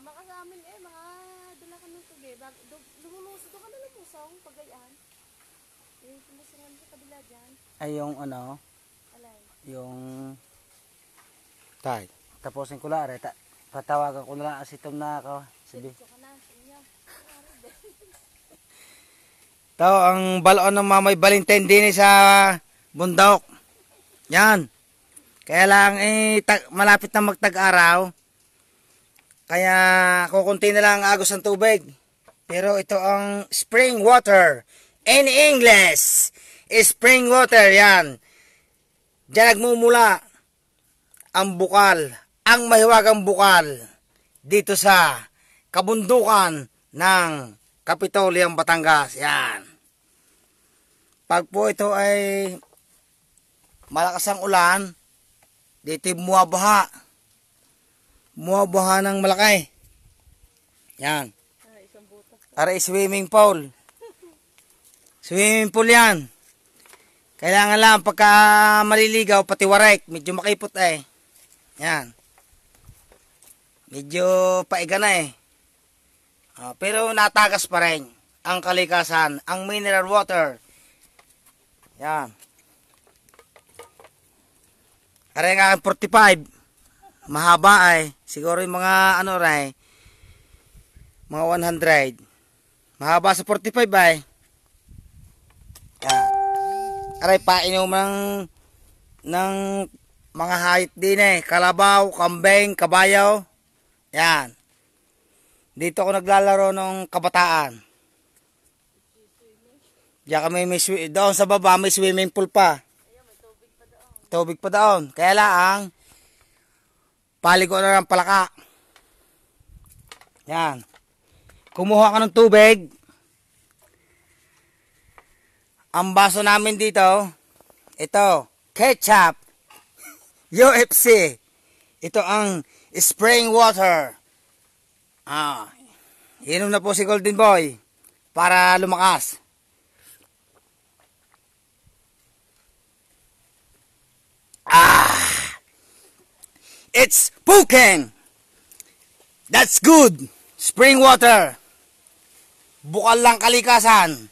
Sama ka sa amin eh, mga dala ka ng tubig. Lumulusod ka na ng pusong, pagayaan. Eh, kumusungan sa kabila dyan. Ay, yung ano? Alay. Yung... Tay, tapusin ko lang, areta. Patawagan ko na lang asitom na ako. Sabi. Tao ang balon ng mamay Valentine din eh sa bundok. Yan. Kaya lang eh malapit na magtag-araw. Kaya kukunti na lang agos ng tubig. Pero ito ang spring water. In English, spring water yan. Diyan nagmumula ang bukal, ang mahiwagang bukal dito sa kabundukan ng Kapitoliang Batangas. Yan. Pag po ito ay malakas ang ulan, dito yung muabaha. Muabuhan ng malakay. Yan. Ah, Aray swimming pool. swimming pool yan. Kailangan lang pagka maliligaw pati warek. Medyo makipot eh. Yan. Medyo paiga na eh. Uh, pero natagas pa rin ang kalikasan, ang mineral water. Yan. Aray nga 45 mahaba ay siguro yung mga ano ray mga 100 mahaba sa 45 ay ah, aray painom ng ng mga height din eh kalabaw, kambeng, kabayaw yan dito ako naglalaro nung kabataan Diyan kami may swimming doon sa baba may swimming pool pa. Tubig pa doon. Kaya lang Paligo na ng palaka. Yan. Kumuha ka ng tubig. Ang baso namin dito, ito, ketchup, UFC. Ito ang spraying water. Ah, inom na po si Golden Boy para lumakas. Ah! It's Puken! That's good! Spring water! Bukal lang kalikasan!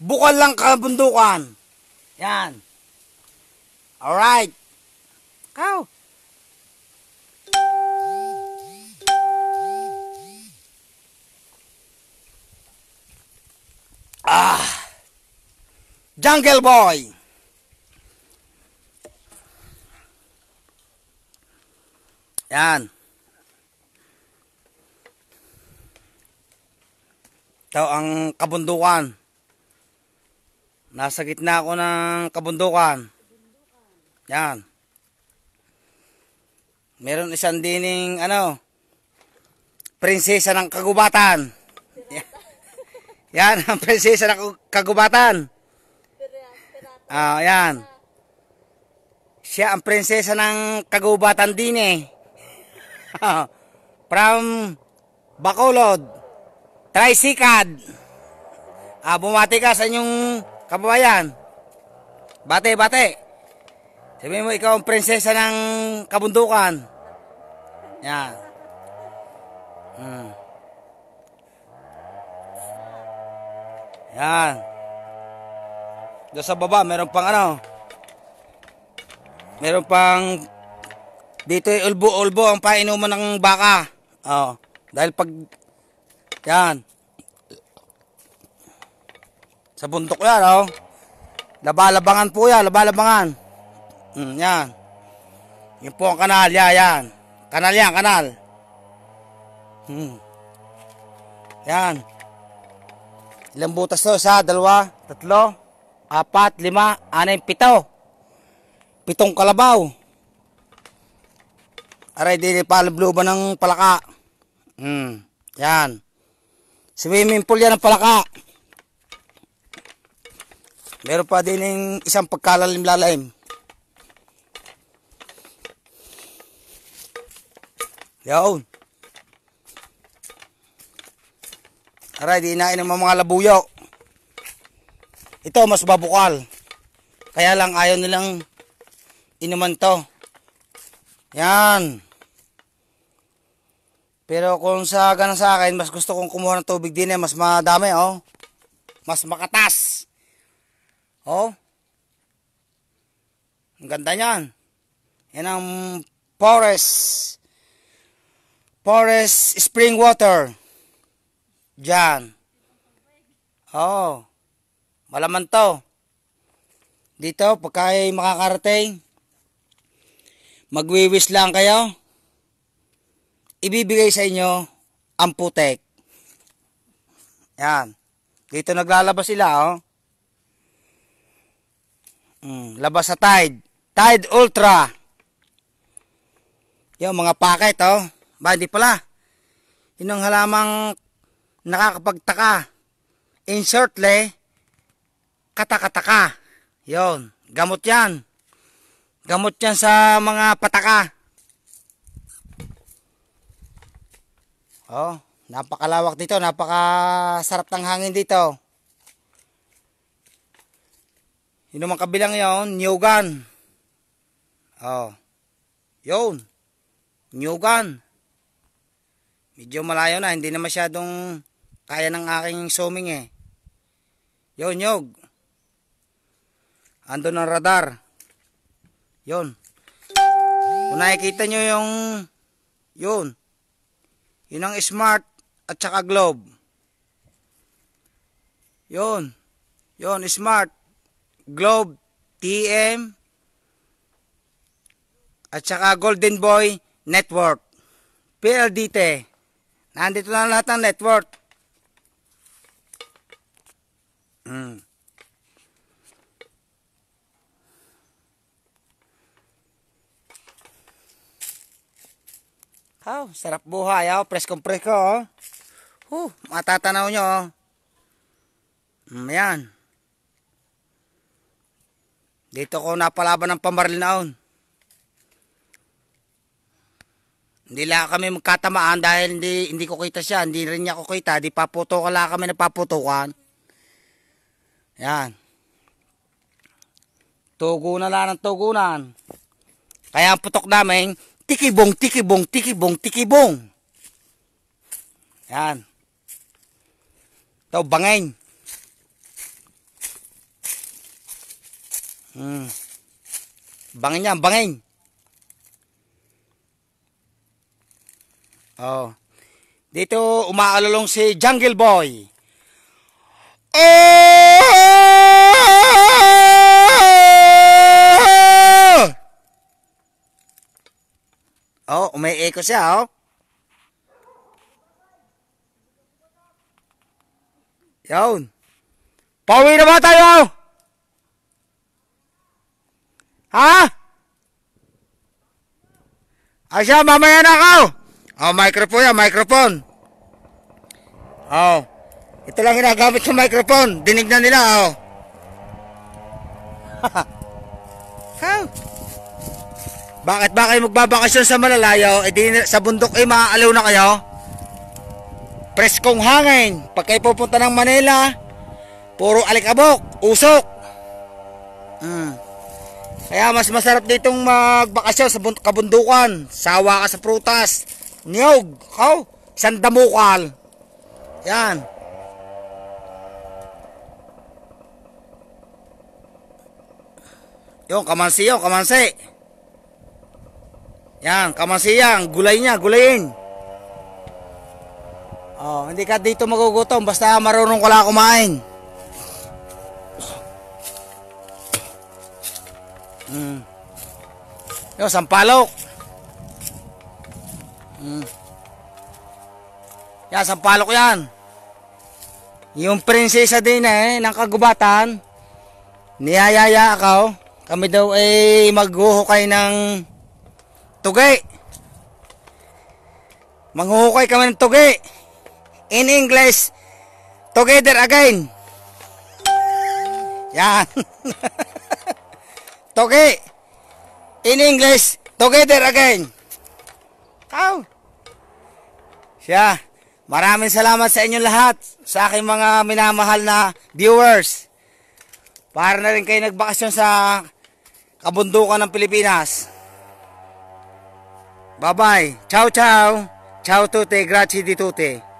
Bukal lang kabundukan! Yan! Alright! Cow! Ah! Jungle Boy! Yan. Ito ang kabundukan. Nasa gitna ako ng kabundukan. Yan. Meron isang dining ano, prinsesa ng kagubatan. Yan, ang prinsesa ng kagubatan. Ah, oh, yan. Siya ang prinsesa ng kagubatan din eh. From Bacolod, Tricycad. Ah, bumati ka sa inyong kababayan. Bate, bate. Sabihin mo, ikaw ang prinsesa ng kabundukan. Yan. Hmm. Yan. Doon sa baba, meron pang ano, meron pang dito ay ulbo-ulbo ang painuman ng baka. Oh, dahil pag yan. Sa bundok yan, oh. Labalabangan po yan, labalabangan. Mm, yan. Yun po ang kanal, yan, yan. Kanal yan, kanal. Hmm. Yan. Ilang butas to? Sa dalawa, tatlo, apat, lima, anim, pito. Pitong kalabaw. Aray, di palablo ba ng palaka? Hmm, yan. Swimming pool yan ng palaka. Meron pa din yung isang pagkalalim-lalim. Yaon. Aray, di inain ng mga labuyo. Ito, mas babukal. Kaya lang ayaw nilang inuman to. Yan. Pero kung sa ganun sa akin, mas gusto kong kumuha ng tubig din eh. Mas madami, oh. Mas makatas. Oh. Ang ganda niyan. Yan ang forest. Forest spring water. Diyan. Oh. Malaman to. Dito, pagka makakarating, magwiwis lang kayo ibibigay sa inyo ang putek. Yan. Dito naglalabas sila, oh. Mm, labas sa Tide. Tide Ultra. Yung mga packet, oh. Ba, hindi pala. Yun ang halamang nakakapagtaka. In shortly, katakataka. Yon, gamot yan. Gamot yan sa mga pataka. Oh, napakalawak dito, napakasarap ng hangin dito. Yun ang kabilang yon, Newgan. Oh. 'Yon. Newgan. Medyo malayo na, hindi na masyadong kaya ng aking zooming eh. Yun, Nyog. Ando ng radar. 'Yon. Kung nakikita nyo yung yun. Yun ang smart at saka globe. Yun. Yun, smart. Globe, TM, at saka Golden Boy Network. PLDT. Nandito na lahat ng network. Mm. Oh, sarap buhay, oh. Preskong presko, oh. Huh, matatanaw nyo, oh. Mm, yan. Dito ko napalaban ng pamaril naon. Hindi lang kami magkatamaan dahil hindi, hindi ko kita siya. Hindi rin niya ko kita. Di paputo ka lang kami napaputukan. Yan. Tugunan na ng tugunan. Kaya ang putok namin, tikibong, tikibong, tikibong, tikibong. Yan. Ito, bangin. Hmm. Bangin yan, bangin. Oh. Dito, umaalalong si Jungle Boy. Eh! Umay-echo siya, oh. Yun. Pauwi na ba tayo? Ha? Asya, mamaya na ako. Oh, microphone yan, microphone. Oh. Ito lang ginagamit sa microphone. Dinig na nila, oh. Ha? oh. Bakit ba kayo magbabakasyon sa malalayo? E di sa bundok ay eh, maaalaw na kayo? Preskong hangin. Pag kayo pupunta ng Manila, puro alikabok, usok. Hmm. Kaya mas masarap ditong magbakasyon sa kabundukan. Sawa ka sa prutas. Niyog. Kaw. Sandamukal. Yan. Yung kamansi yung kamansi. Yan, kamasiyang, gulay niya, gulayin. Oh, hindi ka dito magugutom basta marunong ka lang kumain. Mm. Yo, sampalok. Mm. Yan, sampalok yan. Yung prinsesa din eh, ng kagubatan, niyayaya ako. Kami daw ay eh, maghuhukay ng Tugi. Manghuhukay kami ng tugi. In English, together again. Yan. tugi. In English, together again. Kao. Siya. Maraming salamat sa inyo lahat. Sa aking mga minamahal na viewers. Para na rin kayo nagbakasyon sa kabundukan ng Pilipinas. Bye bye. Ciao ciao. Ciao a tutti, grazie di tutti.